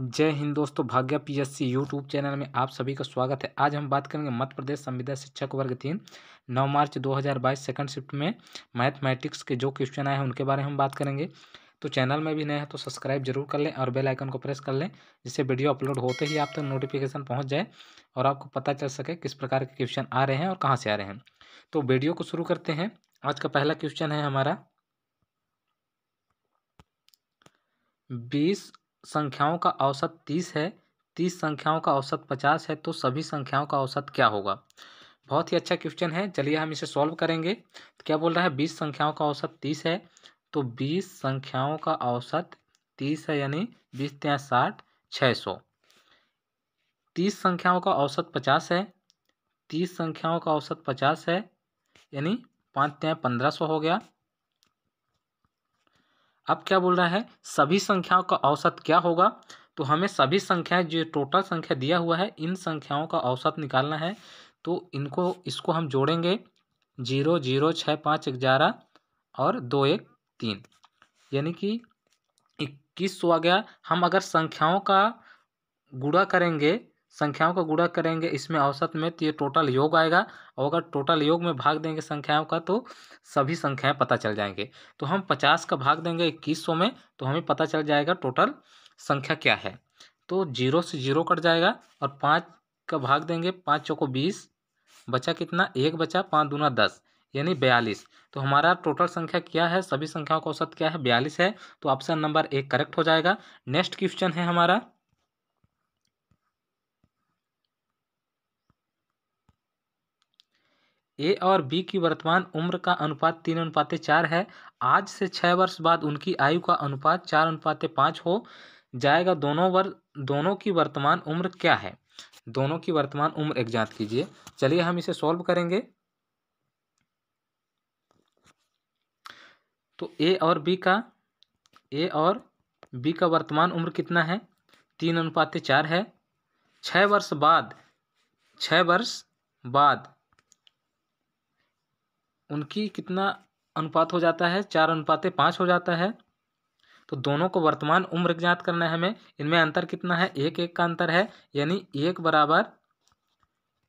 जय हिंद दोस्तों भाग्य पीएससी यूट्यूब चैनल में आप सभी का स्वागत है आज हम बात करेंगे मध्य प्रदेश संविदा शिक्षक वर्ग तीन नौ मार्च 2022 सेकंड शिफ्ट में मैथमेटिक्स के जो क्वेश्चन आए हैं उनके बारे में हम बात करेंगे तो चैनल में भी नए हैं तो सब्सक्राइब जरूर कर लें और बेल आइकन को प्रेस कर लें जिससे वीडियो अपलोड होते ही आप तक तो नोटिफिकेशन पहुँच जाए और आपको पता चल सके किस प्रकार के क्वेश्चन आ रहे हैं और कहाँ से आ रहे हैं तो वीडियो को शुरू करते हैं आज का पहला क्वेश्चन है हमारा बीस संख्याओं का औसत तीस है तीस संख्याओं का औसत पचास है तो सभी संख्याओं का औसत क्या होगा बहुत ही अच्छा क्वेश्चन है चलिए हम इसे सॉल्व करेंगे तो क्या बोल रहा है बीस संख्याओं का औसत तीस है तो बीस संख्याओं का औसत तीस है यानी बीस त्या साठ छः सौ तीस संख्याओं का औसत पचास है तीस संख्याओं का औसत पचास है यानी पाँच त्या पंद्रह सौ हो गया अब क्या बोल रहा है सभी संख्याओं का औसत क्या होगा तो हमें सभी संख्याएं जो टोटल संख्या दिया हुआ है इन संख्याओं का औसत निकालना है तो इनको इसको हम जोड़ेंगे जीरो जीरो छः पाँच ग्यारह और दो एक तीन यानी कि इक्कीस सौ आ गया हम अगर संख्याओं का गुड़ा करेंगे संख्याओं का गुणा करेंगे इसमें औसत में तो ये टोटल योग आएगा और अगर टोटल योग में भाग देंगे संख्याओं का तो सभी संख्याएं पता चल जाएंगे तो हम पचास का भाग देंगे इक्कीस सौ में तो हमें पता चल जाएगा टोटल संख्या क्या है तो जीरो से जीरो कट जाएगा और पाँच का भाग देंगे पाँच चौको बीस बचा कितना एक बचा पाँच दूना दस यानी बयालीस तो हमारा टोटल संख्या क्या है सभी संख्याओं का औसत क्या है बयालीस है तो ऑप्शन नंबर एक करेक्ट हो जाएगा नेक्स्ट क्वेश्चन है हमारा ए और बी की वर्तमान उम्र का अनुपात तीन अनुपात चार है आज से छः वर्ष बाद उनकी आयु का अनुपात चार अनुपात पाँच हो जाएगा दोनों वर दोनों की वर्तमान उम्र क्या है दोनों की वर्तमान उम्र एक जांच कीजिए चलिए हम इसे सॉल्व करेंगे तो ए और बी का ए और बी का वर्तमान उम्र कितना है तीन अनुपात चार है छः वर्ष बाद छः वर्ष बाद उनकी कितना अनुपात हो जाता है चार अनुपात पाँच हो जाता है तो दोनों को वर्तमान उम्र ज्ञात करना है हमें इनमें अंतर कितना है एक एक का अंतर है यानी एक बराबर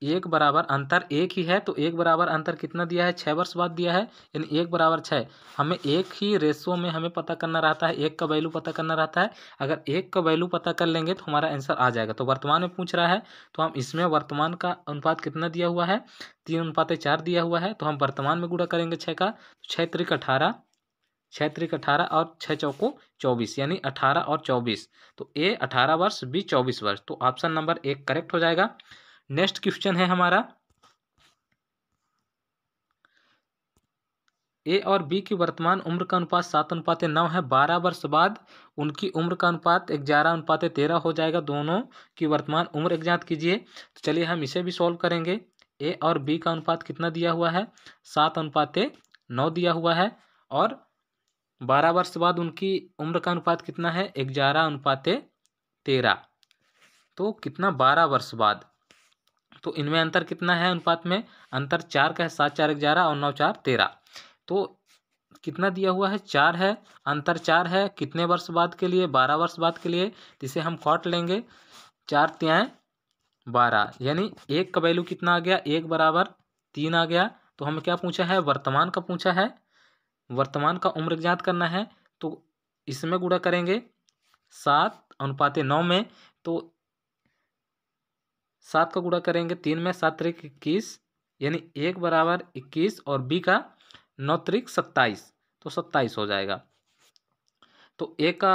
एक बराबर अंतर एक ही है तो एक बराबर अंतर कितना दिया है छः वर्ष बाद दिया है यानी एक बराबर छः हमें एक ही रेशो में हमें पता करना रहता है एक का वैल्यू पता करना रहता है अगर एक का वैल्यू पता कर लेंगे तो हमारा आंसर आ जाएगा तो वर्तमान में पूछ रहा है तो हम इसमें वर्तमान का अनुपात कितना दिया हुआ है तीन अनुपात चार दिया हुआ है तो हम वर्तमान में गुड़ा करेंगे छः का तो छः त्रिक अठारह छः त्रिक अठारह और छः चौको चौबीस यानी अठारह और चौबीस तो ए अठारह वर्ष बी चौबीस वर्ष तो ऑप्शन नंबर एक करेक्ट हो जाएगा नेक्स्ट क्वेश्चन है हमारा ए और बी की वर्तमान उम्र का अनुपात सात अनुपात नौ है बारह वर्ष बाद उनकी उम्र का अनुपात ग्यारह अनुपात तेरह हो जाएगा दोनों की वर्तमान उम्र ज्ञात कीजिए तो चलिए हम इसे भी सॉल्व करेंगे ए और बी का अनुपात कितना दिया हुआ है सात अनुपात नौ दिया हुआ है और बारह वर्ष बाद उनकी उम्र का अनुपात कितना है ग्यारह अनुपात तेरह तो कितना बारह वर्ष बाद तो इनमें अंतर कितना है अनुपात में अंतर चार का है सात चार ग्यारह और नौ चार तेरह तो कितना दिया हुआ है चार है अंतर चार है कितने वर्ष बाद के लिए बारह वर्ष बाद के लिए जिसे हम कॉट लेंगे चार त्याय बारह यानी एक का वैल्यू कितना आ गया एक बराबर तीन आ गया तो हमें क्या पूछा है वर्तमान का पूछा है वर्तमान का उम्र ज्ञात करना है तो इसमें गुड़ा करेंगे सात अनुपात नौ में तो सात का गुड़ा करेंगे तीन में सात तरीक इक्कीस यानी एक बराबर इक्कीस और बी का नौ तरीक सत्ताईस तो सत्ताईस हो जाएगा तो ए का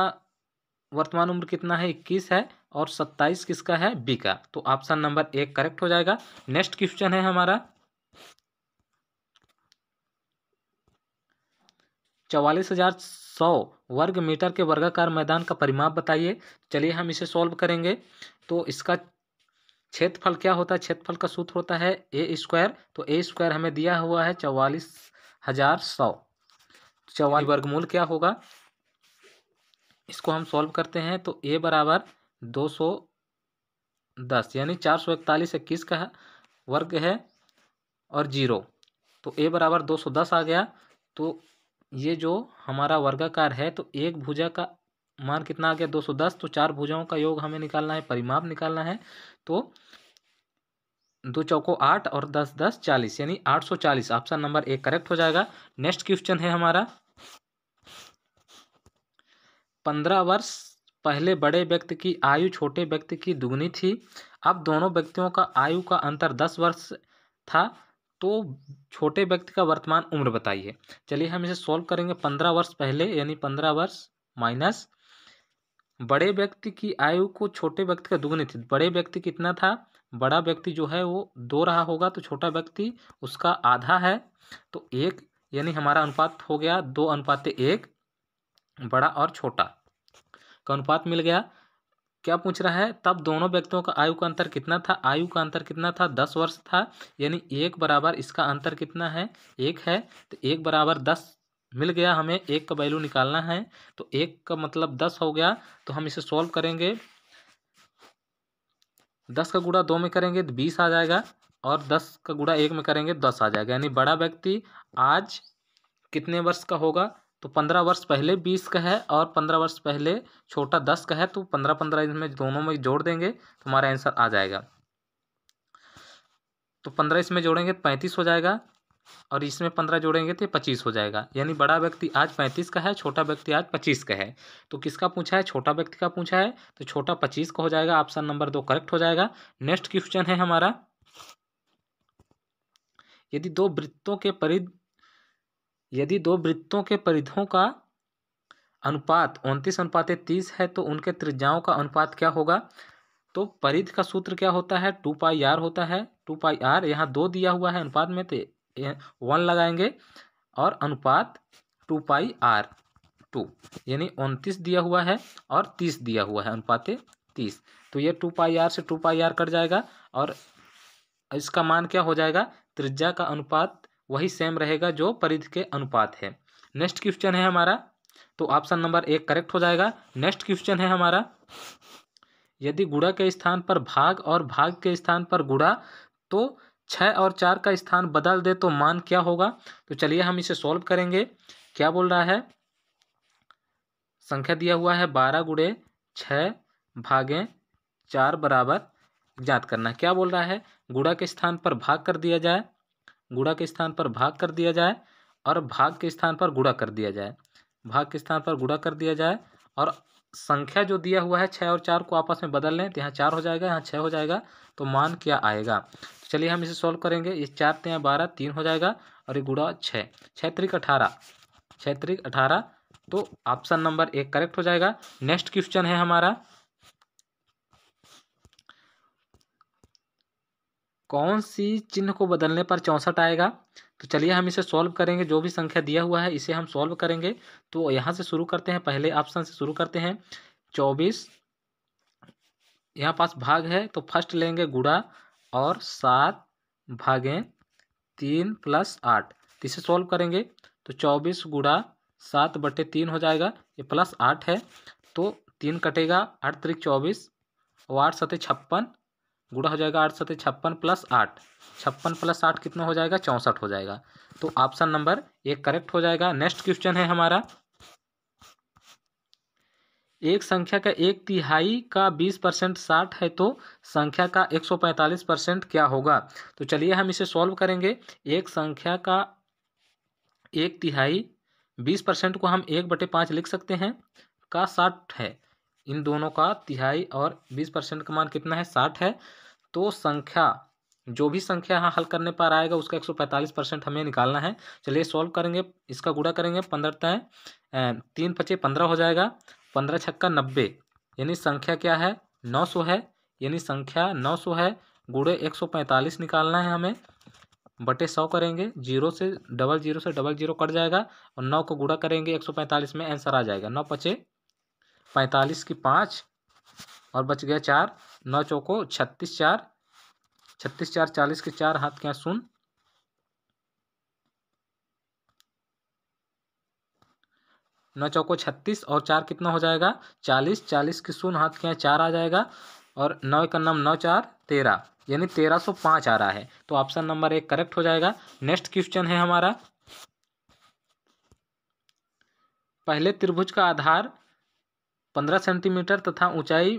वर्तमान उम्र कितना है इक्कीस है और सत्ताईस किसका है बी का तो ऑप्शन नंबर एक करेक्ट हो जाएगा नेक्स्ट क्वेश्चन है हमारा चवालीस हजार सौ वर्ग मीटर के वर्गाकार मैदान का परिमाप बताइए चलिए हम इसे सॉल्व करेंगे तो इसका क्षेत्रफल क्या होता है क्षेत्रफल का सूत्र होता है ए स्क्वायर तो ए स्क्वायर हमें दिया हुआ है चौवालीस हजार सौ चौवालीस वर्गमूल क्या होगा इसको हम सॉल्व करते हैं तो ए बराबर दो सौ दस यानी चार सौ इकतालीस इक्कीस का वर्ग है और जीरो तो ए बराबर दो सौ दस आ गया तो ये जो हमारा वर्गाकार है तो एक भुजा का मान कितना आ गया दो सौ दस तो चार भुजाओं का योग हमें निकालना है परिमाप निकालना है तो दो चौको आठ और दस दस चालीस यानी आठ सौ चालीस ऑप्शन नंबर एक करेक्ट हो जाएगा नेक्स्ट क्वेश्चन है हमारा पंद्रह वर्ष पहले बड़े व्यक्ति की आयु छोटे व्यक्ति की दुगनी थी अब दोनों व्यक्तियों का आयु का अंतर दस वर्ष था तो छोटे व्यक्ति का वर्तमान उम्र बताइए चलिए हम इसे सॉल्व करेंगे पंद्रह वर्ष पहले यानी पंद्रह वर्ष माइनस बड़े व्यक्ति की आयु को छोटे व्यक्ति का दुगने थी बड़े व्यक्ति कितना था बड़ा व्यक्ति जो है वो दो रहा होगा तो छोटा व्यक्ति उसका आधा है तो एक यानी हमारा अनुपात हो गया दो अनुपात एक बड़ा और छोटा का अनुपात मिल गया क्या पूछ रहा है तब दोनों व्यक्तियों का आयु का अंतर कितना था आयु का अंतर कितना था दस वर्ष था यानी एक बराबर इसका अंतर कितना है एक है तो एक बराबर दस मिल गया हमें एक का वैल्यू निकालना है तो एक का मतलब दस हो गया तो हम इसे सॉल्व करेंगे दस का गुड़ा दो में करेंगे तो बीस आ जाएगा और दस का गुड़ा एक में करेंगे तो दस आ जाएगा यानी बड़ा व्यक्ति आज कितने वर्ष का होगा तो पंद्रह वर्ष पहले बीस का है और पंद्रह वर्ष पहले छोटा दस का है तो पंद्रह पंद्रह इसमें दोनों में जोड़ देंगे तो हमारा आंसर आ जाएगा तो पंद्रह इसमें जोड़ेंगे तो पैंतीस हो जाएगा और इसमें पंद्रह जोड़ेंगे तो पच्चीस हो जाएगा यानी बड़ा व्यक्ति आज पैंतीस का है छोटा व्यक्ति आज पच्चीस का है तो किसका पूछा है छोटा व्यक्ति का पूछा है तो छोटा पच्चीस का हो जाएगा ऑप्शन नंबर दो करेक्ट हो जाएगा नेक्स्ट क्वेश्चन है हमारा यदि दो वृत्तों के परिध यदि दो वृत्तों के परिधों का अनुपात उनतीस अनुपात तीस है तो उनके त्रिज्याओं का अनुपात क्या होगा तो परिध का सूत्र क्या होता है टू पाई आर होता है टू पाई आर यहाँ दो दिया हुआ है अनुपात में तो वन लगाएंगे और अनुपात टू पाई आर टू यानी उनतीस दिया हुआ है और तीस दिया हुआ है अनुपात तीस तो ये टू पाई आर से टू पाई आर कट जाएगा और इसका मान क्या हो जाएगा त्रिज्या का अनुपात वही सेम रहेगा जो परिधि के अनुपात है नेक्स्ट क्वेश्चन है हमारा तो ऑप्शन नंबर एक करेक्ट हो जाएगा नेक्स्ट क्वेश्चन है हमारा यदि गुड़ा के स्थान पर भाग और भाग के स्थान पर गुड़ा तो छः और चार का स्थान बदल दे तो मान क्या होगा तो चलिए हम इसे सॉल्व करेंगे क्या बोल रहा है संख्या दिया हुआ है बारह गुड़े छः भागे चार बराबर ज्ञात करना क्या बोल रहा है गुड़ा के स्थान पर भाग कर दिया जाए गुड़ा के स्थान पर भाग कर दिया जाए और भाग के स्थान पर गुड़ा कर दिया जाए भाग के स्थान पर गुड़ा कर दिया जाए और संख्या जो दिया हुआ है छः और चार को आपस में बदल लें तो यहाँ चार हो जाएगा यहाँ छः हो जाएगा तो मान क्या आएगा चलिए हम इसे सॉल्व करेंगे ये चार तीन बारह तीन हो जाएगा और ये गुड़ा छः छः अठारह छः अठारह तो ऑप्शन नंबर एक करेक्ट हो जाएगा नेक्स्ट क्वेश्चन है हमारा कौन सी चिन्ह को बदलने पर चौंसठ आएगा तो चलिए हम इसे सॉल्व करेंगे जो भी संख्या दिया हुआ है इसे हम सॉल्व करेंगे तो यहाँ से शुरू करते हैं पहले ऑप्शन से शुरू करते हैं चौबीस यहाँ पास भाग है तो फर्स्ट लेंगे गुड़ा और सात भागें तीन प्लस आठ इसे सॉल्व करेंगे तो चौबीस गुड़ा सात बटे तीन हो जाएगा ये प्लस आठ है तो तीन कटेगा आठ तरीक चौबीस और आठ सतह छप्पन गुड़ा हो जाएगा आठ सतह छप्पन प्लस आठ छप्पन प्लस आठ कितना हो जाएगा चौंसठ हो जाएगा तो ऑप्शन नंबर एक करेक्ट हो जाएगा नेक्स्ट क्वेश्चन है हमारा एक संख्या का एक तिहाई का बीस परसेंट साठ है तो संख्या का एक सौ पैंतालीस परसेंट क्या होगा तो चलिए हम इसे सॉल्व करेंगे एक संख्या का एक तिहाई बीस परसेंट को हम एक बटे पाँच लिख सकते हैं का साठ है इन दोनों का तिहाई और बीस परसेंट का मान कितना है साठ है तो संख्या जो भी संख्या यहाँ हल करने पर आएगा उसका एक सौ पैंतालीस परसेंट हमें निकालना है चलिए सॉल्व करेंगे इसका गुड़ा करेंगे पंद्रह तय तीन पचे पंद्रह हो जाएगा पंद्रह छक्का नब्बे यानी संख्या क्या है नौ सौ है यानी संख्या नौ सौ है गुड़े एक सौ पैंतालीस निकालना है हमें बटे सौ करेंगे जीरो से डबल जीरो से डबल जीरो कट जाएगा और नौ को गुड़ा करेंगे एक सौ पैंतालीस में आंसर आ जाएगा नौ पचे पैंतालीस की पाँच और बच गया चार नौ चौको छत्तीस चार छत्तीस चार चालीस के चार हाथ क्या सुन नौ चौको छत्तीस और चार कितना हो जाएगा चालीस चालीस की शून्य हाथ के यहाँ चार आ जाएगा और नौ एक नम नौ चार तेरह यानी तेरह सौ पाँच आ रहा है तो ऑप्शन नंबर एक करेक्ट हो जाएगा नेक्स्ट क्वेश्चन है हमारा पहले त्रिभुज का आधार पंद्रह सेंटीमीटर तथा ऊंचाई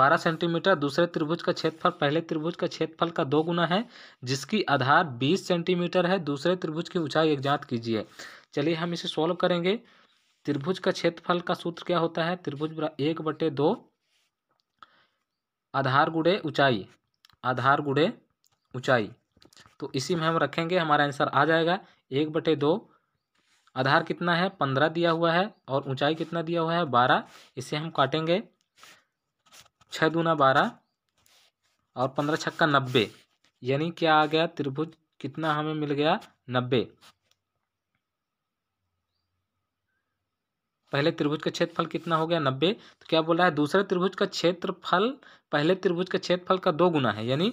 बारह सेंटीमीटर दूसरे त्रिभुज का क्षेत्रफल पहले त्रिभुज का क्षेत्रफल का दो गुना है जिसकी आधार बीस सेंटीमीटर है दूसरे त्रिभुज की ऊंचाई एक जाँच कीजिए चलिए हम इसे सॉल्व करेंगे त्रिभुज का क्षेत्रफल का सूत्र क्या होता है त्रिभुज एक बटे दो आधार गुड़े ऊंचाई आधार गुड़े ऊंचाई तो इसी में हम रखेंगे हमारा आंसर आ जाएगा एक बटे दो आधार कितना है पंद्रह दिया हुआ है और ऊंचाई कितना दिया हुआ है बारह इसे हम काटेंगे छः दूना बारह और पंद्रह छक्का नब्बे यानी क्या आ गया त्रिभुज कितना हमें मिल गया नब्बे पहले त्रिभुज का क्षेत्रफल कितना हो गया नब्बे तो क्या बोला है दूसरे त्रिभुज का क्षेत्रफल पहले त्रिभुज का क्षेत्रफल का दो गुना है यानी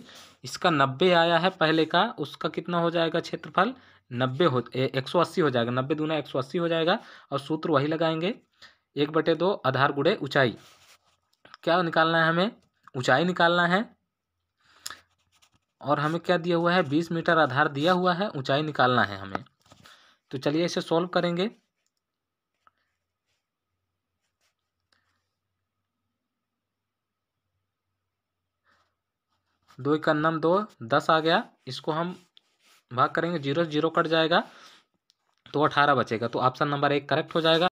इसका नब्बे आया है पहले का उसका कितना हो जाएगा क्षेत्रफल नब्बे हो एक सौ अस्सी हो जाएगा नब्बे दूना एक सौ अस्सी हो जाएगा और सूत्र वही लगाएंगे एक बटे दो आधार गुड़े ऊंचाई क्या निकालना है हमें ऊंचाई निकालना है और हमें क्या दिया हुआ है बीस मीटर आधार दिया हुआ है ऊंचाई निकालना है हमें तो चलिए इसे सॉल्व करेंगे दो इक्न्नम दो दस आ गया इसको हम भाग करेंगे जीरो जीरो कट जाएगा तो अठारह बचेगा तो ऑप्शन नंबर एक करेक्ट हो जाएगा